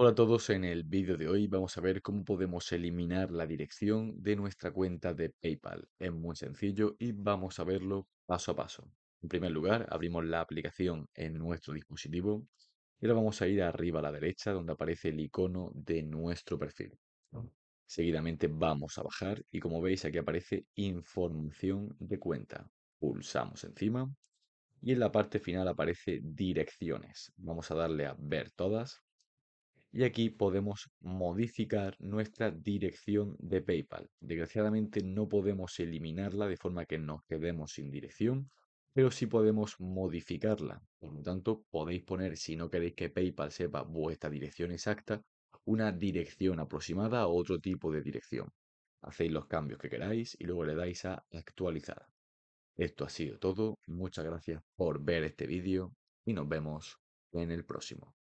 Hola a todos, en el vídeo de hoy vamos a ver cómo podemos eliminar la dirección de nuestra cuenta de PayPal. Es muy sencillo y vamos a verlo paso a paso. En primer lugar, abrimos la aplicación en nuestro dispositivo y ahora vamos a ir arriba a la derecha donde aparece el icono de nuestro perfil. Seguidamente vamos a bajar y como veis aquí aparece información de cuenta. Pulsamos encima y en la parte final aparece direcciones. Vamos a darle a ver todas y aquí podemos modificar nuestra dirección de PayPal. Desgraciadamente no podemos eliminarla de forma que nos quedemos sin dirección, pero sí podemos modificarla. Por lo tanto, podéis poner, si no queréis que PayPal sepa vuestra dirección exacta, una dirección aproximada a otro tipo de dirección. Hacéis los cambios que queráis y luego le dais a actualizar. Esto ha sido todo. Muchas gracias por ver este vídeo y nos vemos en el próximo.